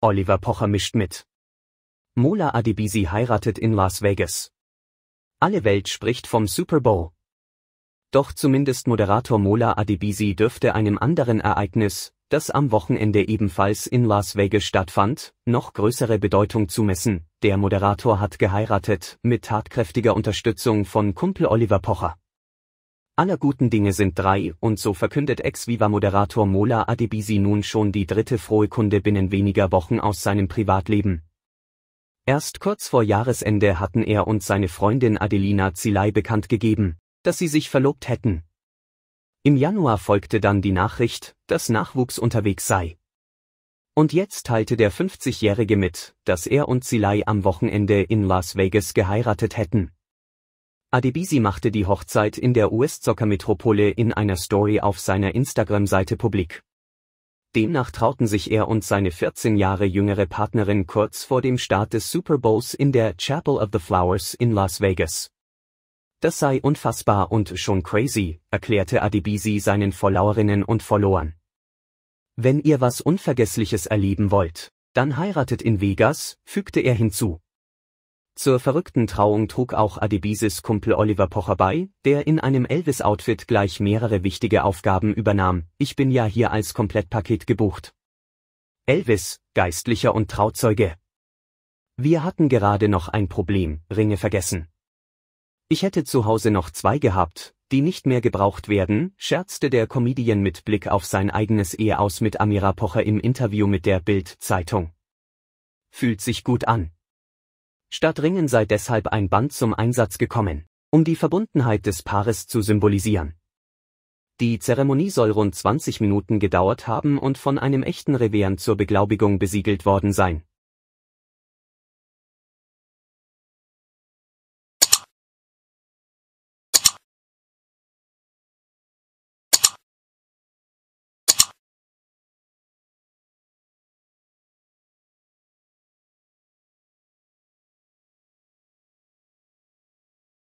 Oliver Pocher mischt mit. Mola Adebisi heiratet in Las Vegas. Alle Welt spricht vom Super Bowl. Doch zumindest Moderator Mola Adebisi dürfte einem anderen Ereignis, das am Wochenende ebenfalls in Las Vegas stattfand, noch größere Bedeutung zumessen. Der Moderator hat geheiratet, mit tatkräftiger Unterstützung von Kumpel Oliver Pocher. Aller guten Dinge sind drei, und so verkündet Ex-Viva-Moderator Mola Adebisi nun schon die dritte frohe Kunde binnen weniger Wochen aus seinem Privatleben. Erst kurz vor Jahresende hatten er und seine Freundin Adelina Zilei bekannt gegeben, dass sie sich verlobt hätten. Im Januar folgte dann die Nachricht, dass Nachwuchs unterwegs sei. Und jetzt teilte der 50-Jährige mit, dass er und Zilei am Wochenende in Las Vegas geheiratet hätten. Adebisi machte die Hochzeit in der US-Zockermetropole in einer Story auf seiner Instagram-Seite publik. Demnach trauten sich er und seine 14 Jahre jüngere Partnerin kurz vor dem Start des Super Bowls in der Chapel of the Flowers in Las Vegas. Das sei unfassbar und schon crazy, erklärte Adebisi seinen Followerinnen und Followern. Wenn ihr was Unvergessliches erleben wollt, dann heiratet in Vegas, fügte er hinzu. Zur verrückten Trauung trug auch Adebises Kumpel Oliver Pocher bei, der in einem Elvis-Outfit gleich mehrere wichtige Aufgaben übernahm. Ich bin ja hier als Komplettpaket gebucht. Elvis, Geistlicher und Trauzeuge. Wir hatten gerade noch ein Problem, Ringe vergessen. Ich hätte zu Hause noch zwei gehabt, die nicht mehr gebraucht werden, scherzte der Comedian mit Blick auf sein eigenes Eheaus mit Amira Pocher im Interview mit der Bild-Zeitung. Fühlt sich gut an. Statt Ringen sei deshalb ein Band zum Einsatz gekommen, um die Verbundenheit des Paares zu symbolisieren. Die Zeremonie soll rund 20 Minuten gedauert haben und von einem echten Reveren zur Beglaubigung besiegelt worden sein.